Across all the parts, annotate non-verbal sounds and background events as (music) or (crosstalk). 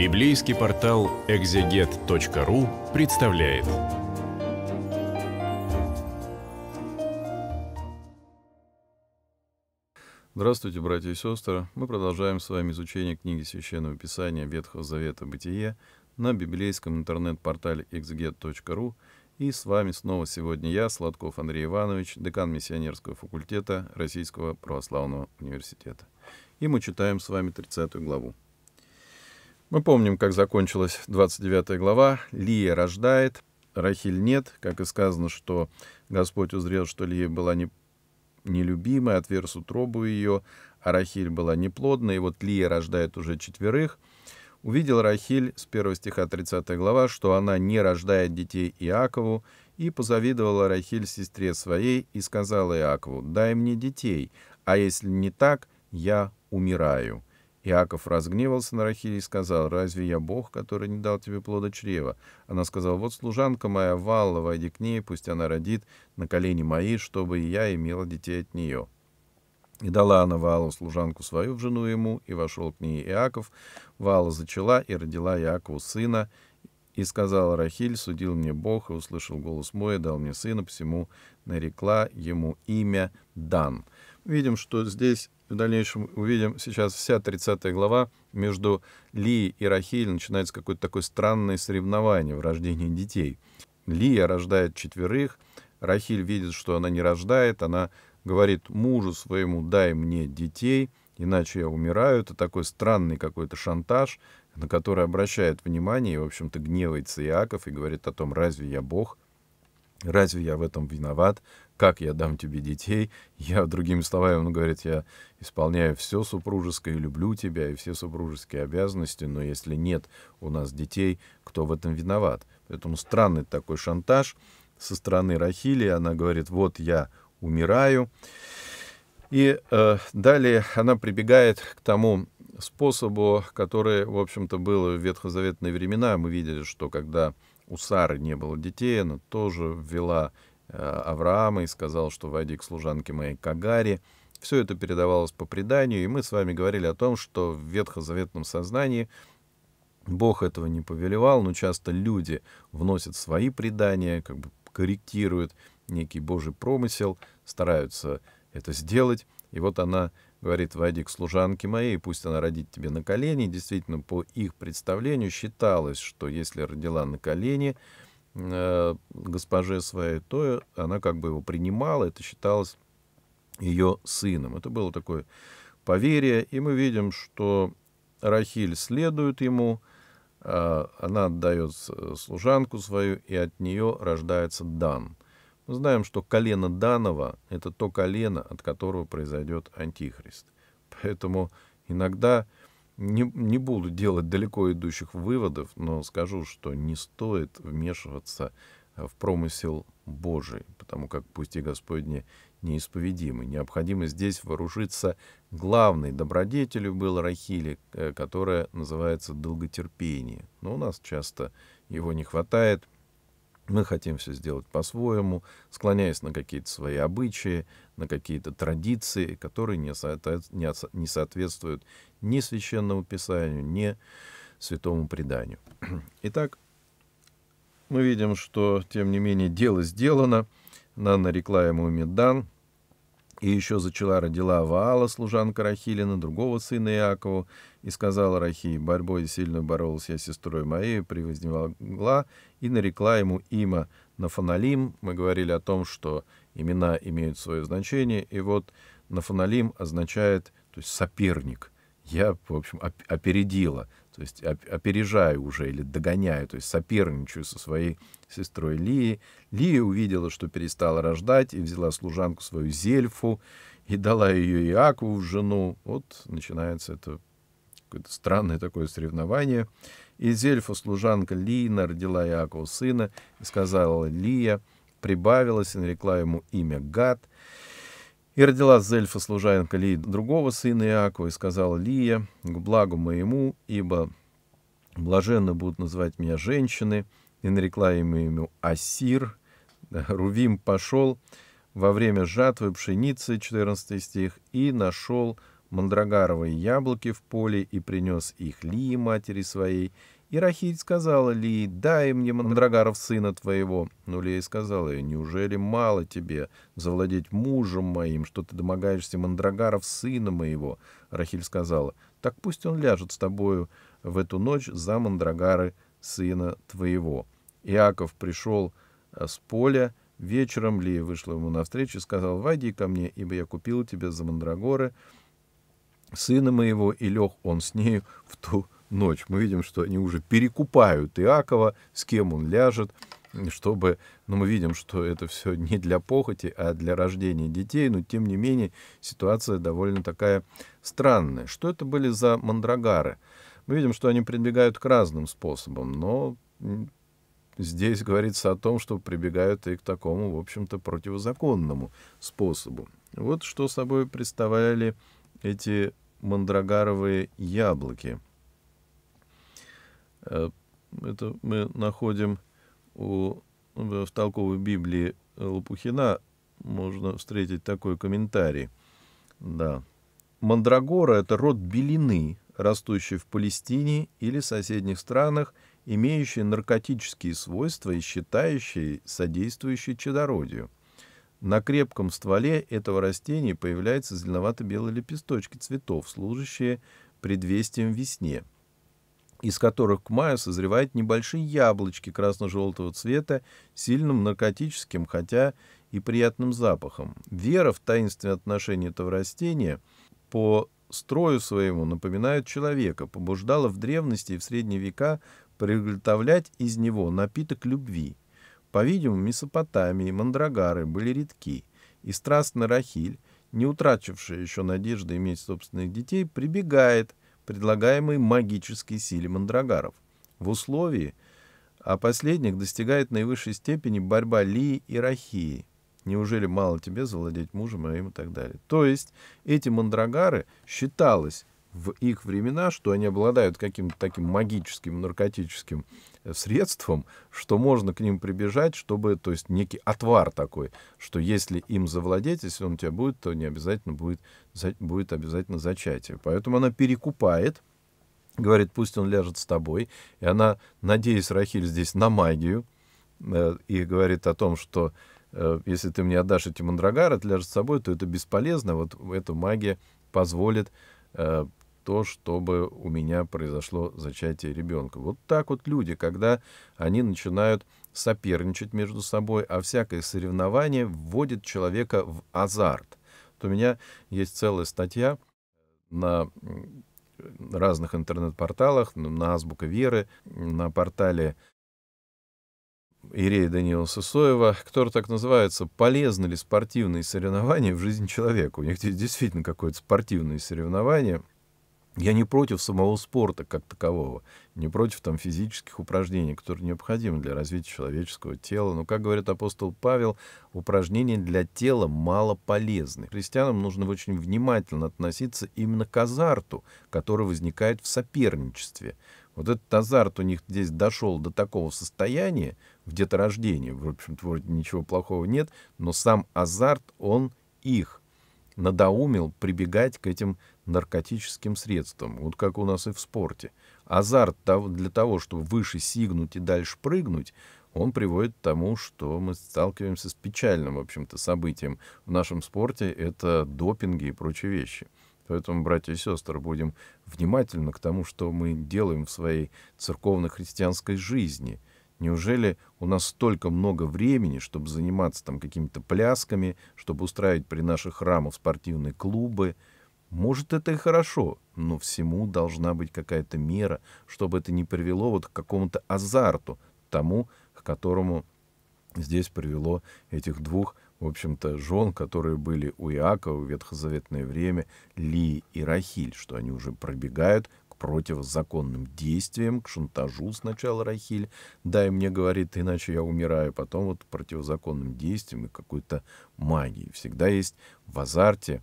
Библейский портал exeget.ru представляет. Здравствуйте, братья и сестры! Мы продолжаем с вами изучение книги Священного Писания Ветхого Завета «Бытие» на библейском интернет-портале exeget.ru. И с вами снова сегодня я, Сладков Андрей Иванович, декан Миссионерского факультета Российского Православного Университета. И мы читаем с вами 30 главу. Мы помним, как закончилась 29 глава. Лия рождает, Рахиль нет. Как и сказано, что Господь узрел, что Лия была не, нелюбимая, отверз утробу ее, а Рахиль была неплодна. И вот Лия рождает уже четверых. Увидел Рахиль с 1 стиха 30 глава, что она не рождает детей Иакову, и позавидовала Рахиль сестре своей и сказала Иакову, «Дай мне детей, а если не так, я умираю». Иаков разгневался на Рахиль и сказал, «Разве я Бог, который не дал тебе плода чрева?» Она сказала, «Вот служанка моя Валла, войди к ней, пусть она родит на колени мои, чтобы и я имела детей от нее». И дала она Валу служанку свою в жену ему, и вошел к ней Иаков. Вала зачала и родила Иакову сына, и сказала Рахиль, судил мне Бог, и услышал голос мой, и дал мне сына, посему нарекла ему имя Дан видим, что здесь в дальнейшем увидим сейчас вся 30 глава между Ли и Рахиль начинается какое-то такое странное соревнование в рождении детей. Лия рождает четверых, Рахиль видит, что она не рождает, она говорит мужу своему «дай мне детей», иначе я умираю. Это такой странный какой-то шантаж, на который обращает внимание и, в общем-то, гневается Иаков и говорит о том, разве я Бог, разве я в этом виноват, как я дам тебе детей. Я, другими словами, он говорит, я исполняю все супружеское, люблю тебя и все супружеские обязанности, но если нет у нас детей, кто в этом виноват? Поэтому странный такой шантаж со стороны Рахили. Она говорит, вот я умираю. И э, далее она прибегает к тому способу, который, в общем-то, был в ветхозаветные времена. Мы видели, что когда у Сары не было детей, она тоже ввела Э, Авраама и сказал, что войди к служанке моей Кагаре. Все это передавалось по преданию, и мы с вами говорили о том, что в ветхозаветном сознании Бог этого не повелевал, но часто люди вносят свои предания, как бы корректируют некий Божий промысел, стараются это сделать. И вот она говорит, войди к служанке моей, пусть она родит тебе на колени. Действительно, по их представлению считалось, что если родила на колени, Э, госпоже своей, то она как бы его принимала, это считалось ее сыном. Это было такое поверие, и мы видим, что Рахиль следует ему, э, она отдает э, служанку свою, и от нее рождается Дан. Мы знаем, что колено Данова — это то колено, от которого произойдет Антихрист. Поэтому иногда не, не буду делать далеко идущих выводов, но скажу, что не стоит вмешиваться э, в промысел Божий, потому как пути Господни неисповедимы. Необходимо здесь вооружиться главной добродетелью был Рахили, э, которая называется долготерпение. Но у нас часто его не хватает — мы хотим все сделать по-своему, склоняясь на какие-то свои обычаи, на какие-то традиции, которые не, соответ, не соответствуют ни священному писанию, ни святому преданию. (clears throat) Итак, мы видим, что, тем не менее, дело сделано. Нанна нарекла ему медан, и еще зачала родила Аваала, служанка Рахилина, другого сына Иакова, и сказала Рахи, борьбой сильно боролась я с сестрой моей, превознемогла и нарекла ему имя Нафаналим. Мы говорили о том, что имена имеют свое значение, и вот Нафаналим означает, то есть соперник. Я, в общем, опередила, то есть опережаю уже или догоняю, то есть соперничаю со своей сестрой Лии. Лия увидела, что перестала рождать, и взяла служанку свою Зельфу, и дала ее Иакову в жену. Вот начинается это какое-то странное такое соревнование. И Зельфа, служанка Лина, родила Иакова сына, и сказала Лия, прибавилась и нарекла ему имя Гад. И родила Зельфа, служанка Лии, другого сына Якова и сказала Лия, к благу моему, ибо блаженно будут называть меня женщины, и нарекла ему имя Асир, Рувим пошел во время жатвы пшеницы, 14 стих, и нашел мандрагаровые яблоки в поле и принес их Лии, матери своей. И Рахиль сказала Лии, дай мне мандрагаров сына твоего. Но Лия сказала ей, неужели мало тебе завладеть мужем моим, что ты домогаешься мандрагаров сына моего? Рахиль сказала, так пусть он ляжет с тобою в эту ночь за мандрагары сына твоего. Иаков пришел э, с поля, вечером Лия вышла ему навстречу и сказала, войди ко мне, ибо я купил тебя за мандрагоры, сына моего, и лег он с нею в ту ночь. Мы видим, что они уже перекупают Иакова, с кем он ляжет, чтобы, ну, мы видим, что это все не для похоти, а для рождения детей, но, тем не менее, ситуация довольно такая странная. Что это были за мандрагары? Мы видим, что они прибегают к разным способам, но здесь говорится о том, что прибегают и к такому, в общем-то, противозаконному способу. Вот что собой представляли эти мандрагаровые яблоки. Э, это мы находим у, в толковой Библии Лопухина, можно встретить такой комментарий. Да. Мандрагора – это род белины, растущий в Палестине или соседних странах, имеющий наркотические свойства и считающий, содействующий чадородию – на крепком стволе этого растения появляются зеленовато-белые лепесточки цветов, служащие предвестием весне, из которых к маю созревают небольшие яблочки красно-желтого цвета с сильным наркотическим, хотя и приятным запахом. Вера в таинственное отношение этого растения по строю своему напоминает человека, побуждала в древности и в средние века приготовлять из него напиток любви – по-видимому, Месопотамии мандрагары были редки, и страстный Рахиль, не утрачившая еще надежды иметь собственных детей, прибегает к предлагаемой магической силе мандрагаров. В условии, а последних достигает наивысшей степени борьба Ли и Рахии. Неужели мало тебе завладеть мужем моим а и так далее? То есть эти мандрагары считалось в их времена, что они обладают каким-то таким магическим наркотическим э, средством, что можно к ним прибежать, чтобы, то есть некий отвар такой, что если им завладеть, если он у тебя будет, то не обязательно будет, будет обязательно зачатие. Поэтому она перекупает, говорит, пусть он ляжет с тобой, и она, надеясь, Рахиль, здесь на магию, э, и говорит о том, что э, если ты мне отдашь эти мандрагары, ты ляжешь с собой, то это бесполезно, вот эта магия позволит то, чтобы у меня произошло зачатие ребенка. Вот так вот люди, когда они начинают соперничать между собой, а всякое соревнование вводит человека в азарт. Вот у меня есть целая статья на разных интернет-порталах, на Азбука Веры, на портале Ирея Даниила Сысоева, который так называется «Полезны ли спортивные соревнования в жизни человека?» У них здесь действительно какое-то спортивное соревнование, я не против самого спорта как такового, не против там физических упражнений, которые необходимы для развития человеческого тела. Но, как говорит апостол Павел, упражнения для тела мало полезны. Христианам нужно очень внимательно относиться именно к азарту, который возникает в соперничестве. Вот этот азарт у них здесь дошел до такого состояния, в деторождении, в общем-то, вроде ничего плохого нет, но сам азарт, он их надоумил прибегать к этим наркотическим средством, вот как у нас и в спорте. Азарт для того, чтобы выше сигнуть и дальше прыгнуть, он приводит к тому, что мы сталкиваемся с печальным, в общем-то, событием в нашем спорте. Это допинги и прочие вещи. Поэтому, братья и сестры, будем внимательны к тому, что мы делаем в своей церковно-христианской жизни. Неужели у нас столько много времени, чтобы заниматься там какими-то плясками, чтобы устраивать при наших храмах спортивные клубы — может, это и хорошо, но всему должна быть какая-то мера, чтобы это не привело вот к какому-то азарту, тому, к которому здесь привело этих двух, в общем-то, жен, которые были у Иакова в ветхозаветное время, Ли и Рахиль, что они уже пробегают к противозаконным действиям, к шантажу сначала Рахиль, дай мне, говорит, иначе я умираю, потом вот к противозаконным действиям и какой-то магии. Всегда есть в азарте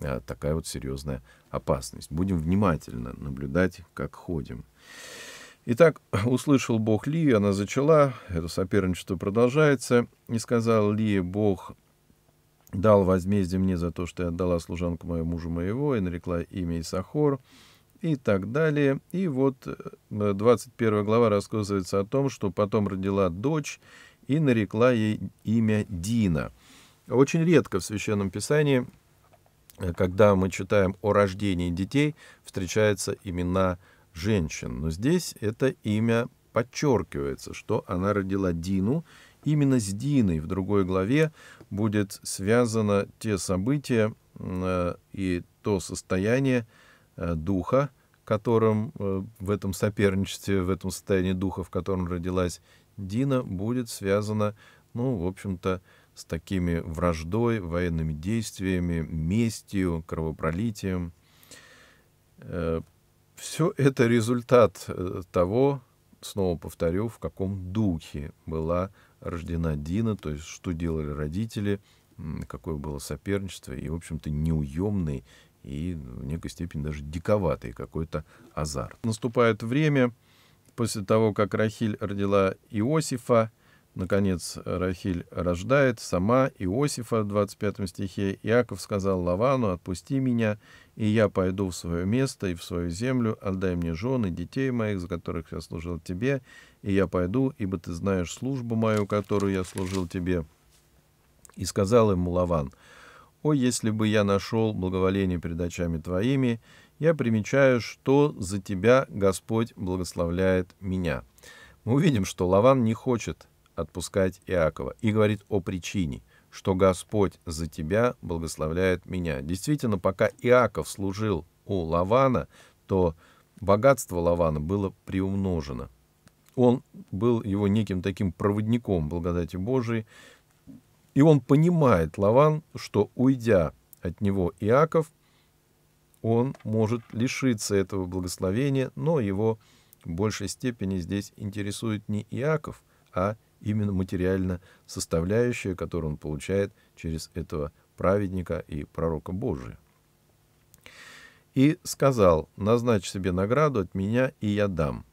Э, такая вот серьезная опасность. Будем внимательно наблюдать, как ходим. Итак, (clears throat) услышал Бог Ли, она зачала, это соперничество продолжается, и сказал Ли, Бог дал возмездие мне за то, что я отдала служанку моему мужу моего, и нарекла имя Исахор, и так далее. И вот 21 э, глава рассказывается о том, что потом родила дочь и нарекла ей имя Дина. Очень редко в Священном Писании Э, когда мы читаем о рождении детей, встречаются имена женщин. Но здесь это имя подчеркивается, что она родила Дину. Именно с Диной в другой главе будет связано те события э, и то состояние э, духа, которым в этом соперничестве, в этом состоянии духа, в котором родилась Дина, будет связано, ну, в общем-то, с такими враждой, военными действиями, местью, кровопролитием. Э, Все это результат э, того, снова повторю, в каком духе была рождена Дина, то есть что делали родители, какое было соперничество, и, в общем-то, неуемный и ну, в некой степени даже диковатый какой-то азарт. Наступает время после того, как Рахиль родила Иосифа, Наконец Рахиль рождает сама Иосифа в 25 стихе. Иаков сказал Лавану, отпусти меня, и я пойду в свое место и в свою землю, отдай мне жены, детей моих, за которых я служил тебе, и я пойду, ибо ты знаешь службу мою, которую я служил тебе. И сказал ему Лаван, «О, если бы я нашел благоволение перед очами твоими, я примечаю, что за тебя Господь благословляет меня». Мы увидим, что Лаван не хочет отпускать Иакова и говорит о причине, что Господь за тебя благословляет меня. Действительно, пока Иаков служил у Лавана, то богатство Лавана было приумножено. Он был его неким таким проводником благодати Божией, и он понимает, Лаван, что уйдя от него Иаков, он может лишиться этого благословения, но его в большей степени здесь интересует не Иаков, а именно материальная составляющая, которую он получает через этого праведника и пророка Божия. И сказал, назначь себе награду от меня, и я дам.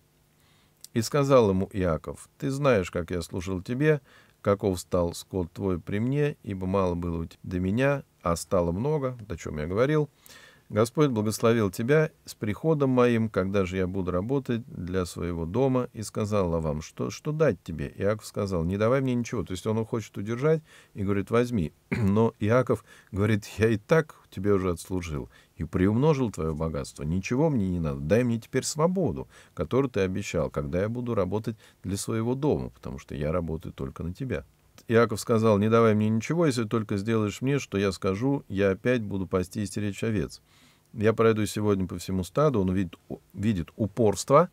И сказал ему Иаков, ты знаешь, как я служил тебе, каков стал скот твой при мне, ибо мало было до меня, а стало много, о чем я говорил, — Господь благословил тебя с приходом моим, когда же я буду работать для своего дома, и сказал вам, что, что дать тебе. Иаков сказал, не давай мне ничего. То есть он его хочет удержать и говорит, возьми. (clears throat) Но Иаков говорит, я и так тебе уже отслужил и приумножил твое богатство. Ничего мне не надо. Дай мне теперь свободу, которую ты обещал, когда я буду работать для своего дома, потому что я работаю только на тебя. Иаков сказал, «Не давай мне ничего, если только сделаешь мне, что я скажу, я опять буду пасти и стеречь овец. Я пройду сегодня по всему стаду». Он видит, видит упорство,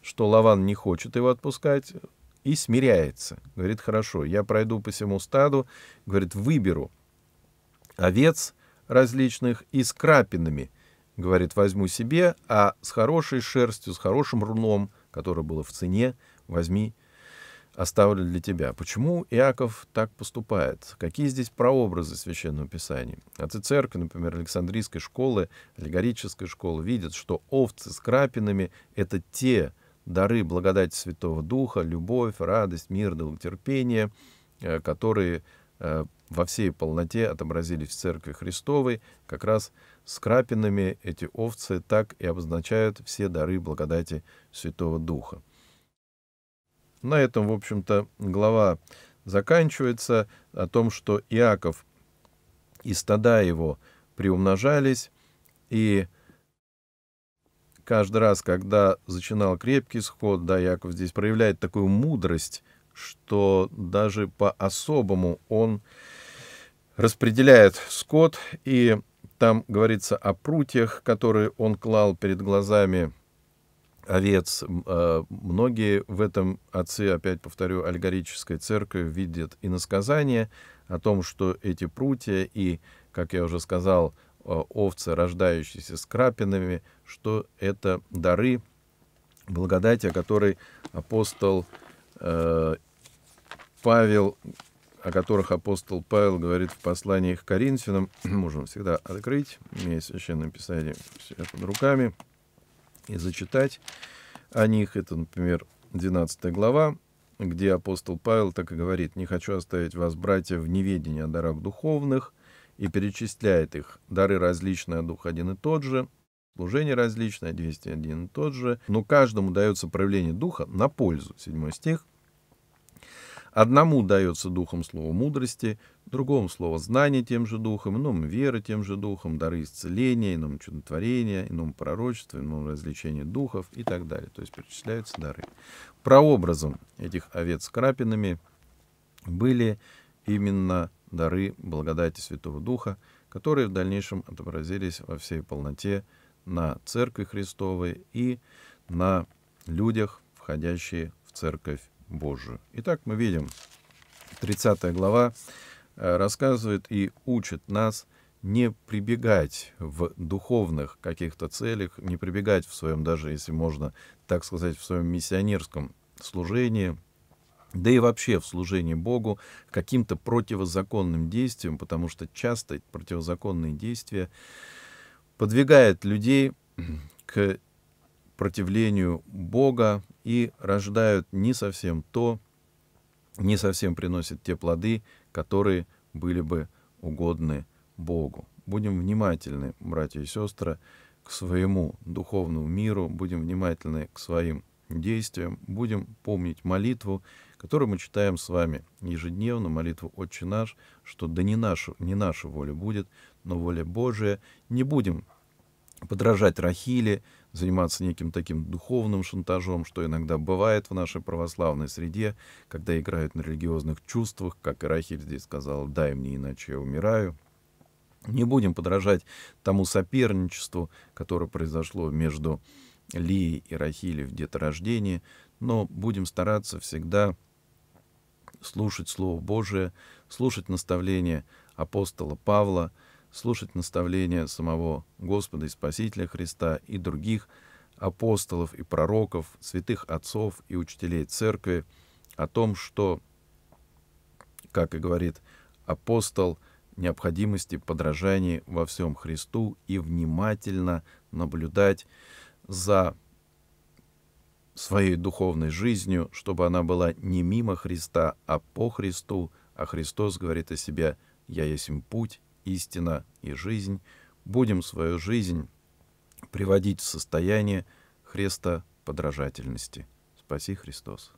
что Лаван не хочет его отпускать, и смиряется. Говорит, «Хорошо, я пройду по всему стаду». Говорит, «Выберу овец различных и с крапинами». Говорит, «Возьму себе, а с хорошей шерстью, с хорошим руном, которое было в цене, возьми оставлю для тебя. Почему Иаков так поступает? Какие здесь прообразы Священного Писания? Отцы церкви, например, Александрийской школы, аллегорической школы, видят, что овцы с крапинами — это те дары благодати Святого Духа, любовь, радость, мир, долготерпение, э, которые э, во всей полноте отобразились в Церкви Христовой. Как раз с крапинами эти овцы так и обозначают все дары благодати Святого Духа. На этом, в общем-то, глава заканчивается о том, что Иаков и стада его приумножались, и каждый раз, когда зачинал крепкий сход, да, иаков здесь проявляет такую мудрость, что даже по-особому он распределяет скот, и там говорится о прутьях, которые он клал перед глазами овец. А, многие в этом отцы, опять повторю, аллегорической церкви видят и насказание о том, что эти прутья и, как я уже сказал, овцы, рождающиеся с крапинами, что это дары благодати, о которой апостол э, Павел, о которых апостол Павел говорит в послании к Коринфянам, (clears throat) можем всегда открыть, имея священное писание все под руками, и зачитать о них. Это, например, 12 глава, где апостол Павел так и говорит, «Не хочу оставить вас, братья, в неведении о дарах духовных», и перечисляет их. Дары различные, а дух один и тот же, служение различное, действие один и тот же, но каждому дается проявление духа на пользу. Седьмой стих. Одному дается духом слово мудрости, другому слово знание тем же духом, иному вера тем же духом, дары исцеления, иному чудотворения, иному пророчества, иному развлечения духов и так далее. То есть перечисляются дары. Прообразом этих овец с крапинами были именно дары благодати Святого Духа, которые в дальнейшем отобразились во всей полноте на Церкви Христовой и на людях, входящие в Церковь Божию. Итак, мы видим, 30 глава э, рассказывает и учит нас не прибегать в духовных каких-то целях, не прибегать в своем, даже если можно так сказать, в своем миссионерском служении, да и вообще в служении Богу каким-то противозаконным действием, потому что часто противозаконные действия подвигают людей к противлению Бога и рождают не совсем то, не совсем приносят те плоды, которые были бы угодны Богу. Будем внимательны, братья и сестры, к своему духовному миру, будем внимательны к своим действиям, будем помнить молитву, которую мы читаем с вами ежедневно, молитву «Отче наш», что да не, нашу, не наша воля будет, но воля Божия. Не будем подражать Рахиле, заниматься неким таким духовным шантажом, что иногда бывает в нашей православной среде, когда играют на религиозных чувствах, как и Рахиль здесь сказал, «дай мне, иначе я умираю». Не будем подражать тому соперничеству, которое произошло между Лией и Рахилей в деторождении, но будем стараться всегда слушать Слово Божие, слушать наставления апостола Павла — слушать наставления самого Господа и Спасителя Христа и других апостолов и пророков, святых отцов и учителей церкви о том, что, как и говорит апостол, необходимости подражания во всем Христу и внимательно наблюдать за своей духовной жизнью, чтобы она была не мимо Христа, а по Христу, а Христос говорит о себе «Я есть путь, истина и жизнь, будем свою жизнь приводить в состояние Христа подражательности. Спаси Христос.